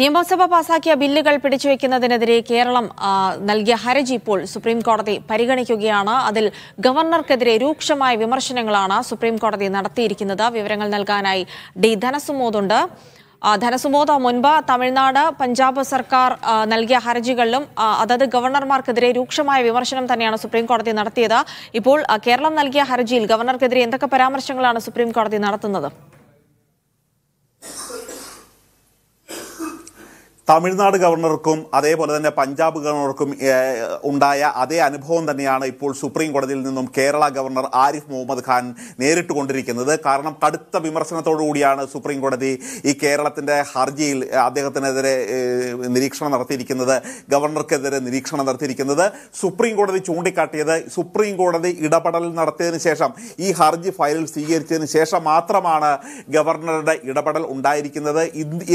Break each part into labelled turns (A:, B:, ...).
A: നിയമസഭ പാസാക്കിയ ബില്ലുകൾ പിടിച്ചുവെക്കുന്നതിനെതിരെ കേരളം നൽകിയ ഹർജി ഇപ്പോൾ സുപ്രീം കോടതി പരിഗണിക്കുകയാണ് അതിൽ ഗവർണർക്കെതിരെ രൂക്ഷമായ വിമർശനങ്ങളാണ് സുപ്രീം കോടതി നടത്തിയിരിക്കുന്നത് വിവരങ്ങൾ നൽകാനായി ഡി ധനസുമോദുണ്ട് ധനസുമോദ മുൻപ് തമിഴ്നാട് പഞ്ചാബ് സർക്കാർ നൽകിയ ഹർജികളിലും അതത് ഗവർണർമാർക്കെതിരെ രൂക്ഷമായ വിമർശനം തന്നെയാണ് സുപ്രീം കോടതി നടത്തിയത് ഇപ്പോൾ കേരളം നൽകിയ ഹർജിയിൽ ഗവർണർക്കെതിരെ എന്തൊക്കെ പരാമർശങ്ങളാണ് സുപ്രീം കോടതി നടത്തുന്നത്
B: തമിഴ്നാട് ഗവർണർക്കും അതേപോലെ തന്നെ പഞ്ചാബ് ഗവർണർക്കും ഉണ്ടായ അതേ അനുഭവം തന്നെയാണ് ഇപ്പോൾ സുപ്രീം കോടതിയിൽ നിന്നും കേരള ഗവർണർ ആരിഫ് മുഹമ്മദ് ഖാൻ നേരിട്ട് കൊണ്ടിരിക്കുന്നത് കാരണം കടുത്ത വിമർശനത്തോടു കൂടിയാണ് സുപ്രീം കോടതി ഈ കേരളത്തിൻ്റെ ഹർജിയിൽ അദ്ദേഹത്തിനെതിരെ നിരീക്ഷണം നടത്തിയിരിക്കുന്നത് ഗവർണർക്കെതിരെ നിരീക്ഷണം നടത്തിയിരിക്കുന്നത് സുപ്രീം കോടതി ചൂണ്ടിക്കാട്ടിയത് സുപ്രീം കോടതി ഇടപെടൽ നടത്തിയതിനു ശേഷം ഈ ഹർജി ഫയലിൽ സ്വീകരിച്ചതിന് ശേഷം മാത്രമാണ് ഗവർണറുടെ ഇടപെടൽ ഉണ്ടായിരിക്കുന്നത്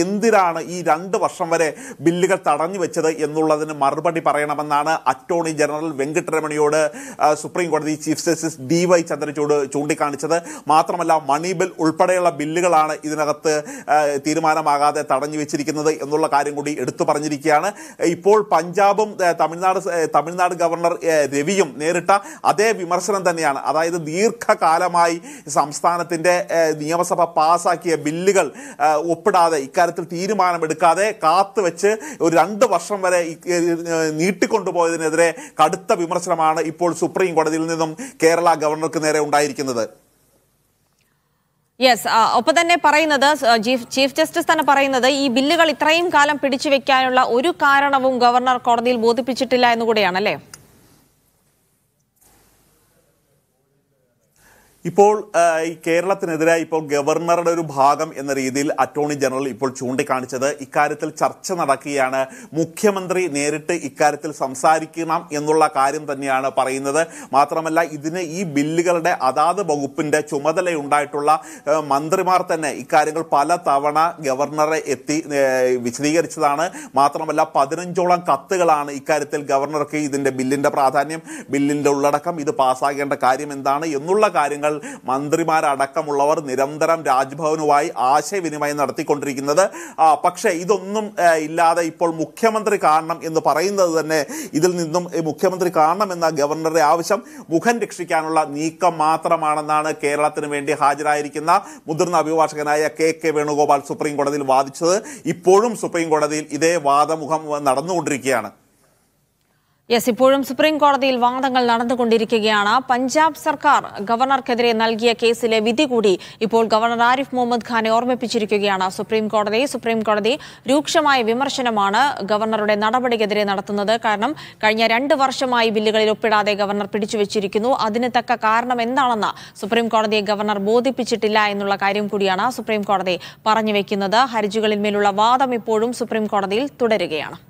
B: എന്തിനാണ് ഈ രണ്ട് വർഷം വരെ ബില്ലുകൾ തടഞ്ഞു വെച്ചത് എന്നുള്ളതിന് മറുപടി പറയണമെന്നാണ് അറ്റോർണി ജനറൽ വെങ്കട്ടരമണിയോട് സുപ്രീം കോടതി chief justice D Y Chandrachud ചൂണ്ടിക്കാണിച്ചത് മാത്രമല്ല മണി ബിൽ ഉൾപ്പെടെയുള്ള ബില്ലുകളാണ് ഇതിനകത്ത് തീരുമാനമാകാതെ തടഞ്ഞു വെച്ചിരിക്കുന്നത് എന്നുള്ള കാര്യം കൂടി എടുത്തു പറഞ്ഞിരിക്കുകയാണ് ഇപ്പോൾ പഞ്ചാബും തമിഴ്നാട് തമിഴ്നാട് ഗവർണർ രവിയും നേരിട്ട അതേ വിമർശനം തന്നെയാണ് അതായത് ദീർഘകാലമായി സംസ്ഥാനത്തിൻ്റെ നിയമസഭ പാസാക്കിയ ബില്ലുകൾ ഒപ്പിടാതെ ഇക്കാര്യത്തിൽ തീരുമാനമെടുക്കാതെ കാ കാത്ത് വെച്ച് ഒരു രണ്ട് വർഷം വരെ നീട്ടിക്കൊണ്ടുപോയതിനെതിരെ കടുത്ത വിമർശനമാണ് ഇപ്പോൾ സുപ്രീം കോടതിയിൽ നിന്നും കേരള ഗവർണർക്ക് നേരെ ഉണ്ടായിരിക്കുന്നത്
A: യെസ് ഒപ്പം തന്നെ പറയുന്നത് ചീഫ് ജസ്റ്റിസ് തന്നെ പറയുന്നത് ഈ ബില്ലുകൾ ഇത്രയും കാലം പിടിച്ചു വെക്കാനുള്ള ഒരു കാരണവും ഗവർണർ കോടതിയിൽ ബോധിപ്പിച്ചിട്ടില്ല അല്ലേ
B: ഇപ്പോൾ ഈ കേരളത്തിനെതിരെ ഇപ്പോൾ ഗവർണറുടെ ഒരു ഭാഗം എന്ന രീതിയിൽ അറ്റോർണി ജനറൽ ഇപ്പോൾ ചൂണ്ടിക്കാണിച്ചത് ഇക്കാര്യത്തിൽ ചർച്ച നടക്കുകയാണ് മുഖ്യമന്ത്രി നേരിട്ട് ഇക്കാര്യത്തിൽ സംസാരിക്കണം എന്നുള്ള കാര്യം തന്നെയാണ് പറയുന്നത് മാത്രമല്ല ഇതിന് ഈ ബില്ലുകളുടെ അതാത് വകുപ്പിന്റെ ചുമതലയുണ്ടായിട്ടുള്ള മന്ത്രിമാർ തന്നെ ഇക്കാര്യങ്ങൾ പല തവണ ഗവർണറെ എത്തി വിശദീകരിച്ചതാണ് മാത്രമല്ല പതിനഞ്ചോളം കത്തുകളാണ് ഇക്കാര്യത്തിൽ ഗവർണർക്ക് ഇതിന്റെ ബില്ലിന്റെ പ്രാധാന്യം ബില്ലിന്റെ ഉള്ളടക്കം ഇത് പാസ്സാകേണ്ട കാര്യം എന്താണ് എന്നുള്ള കാര്യങ്ങൾ മന്ത്രിമാരടക്കമുള്ളവർ നിരന്തരം രാജ്ഭവനുമായി ആശയവിനിമയം നടത്തിക്കൊണ്ടിരിക്കുന്നത് പക്ഷേ ഇതൊന്നും ഇല്ലാതെ ഇപ്പോൾ മുഖ്യമന്ത്രി കാണണം എന്ന് പറയുന്നത് തന്നെ ഇതിൽ നിന്നും മുഖ്യമന്ത്രി എന്ന ഗവർണറുടെ ആവശ്യം മുഖം രക്ഷിക്കാനുള്ള നീക്കം മാത്രമാണെന്നാണ് കേരളത്തിന് വേണ്ടി ഹാജരായിരിക്കുന്ന മുതിർന്ന അഭിഭാഷകനായ കെ കെ വേണുഗോപാൽ സുപ്രീം കോടതിയിൽ വാദിച്ചത് ഇപ്പോഴും സുപ്രീം കോടതിയിൽ ഇതേ വാദമുഖം നടന്നുകൊണ്ടിരിക്കുകയാണ്
A: യെസ് ഇപ്പോഴും സുപ്രീം കോടതിയിൽ വാദങ്ങൾ നടന്നുകൊണ്ടിരിക്കുകയാണ് പഞ്ചാബ് സർക്കാർ ഗവർണർക്കെതിരെ നൽകിയ കേസിലെ വിധി കൂടി ഇപ്പോൾ ഗവർണർ ആരിഫ് മുഹമ്മദ് ഖാനെ ഓർമ്മിപ്പിച്ചിരിക്കുകയാണ് സുപ്രീം കോടതി സുപ്രീം കോടതി രൂക്ഷമായ വിമർശനമാണ് ഗവർണറുടെ നടപടിക്കെതിരെ നടത്തുന്നത് കാരണം കഴിഞ്ഞ രണ്ട് വർഷമായി ബില്ലുകളിൽ ഒപ്പിടാതെ ഗവർണർ പിടിച്ചുവെച്ചിരിക്കുന്നു അതിന് തക്ക കാരണം എന്താണെന്ന് സുപ്രീം കോടതിയെ ഗവർണർ ബോധിപ്പിച്ചിട്ടില്ല എന്നുള്ള കാര്യം കൂടിയാണ് സുപ്രീം കോടതി പറഞ്ഞു വെക്കുന്നത് ഹർജികളിന്മേലുള്ള വാദം ഇപ്പോഴും സുപ്രീം കോടതിയിൽ തുടരുകയാണ്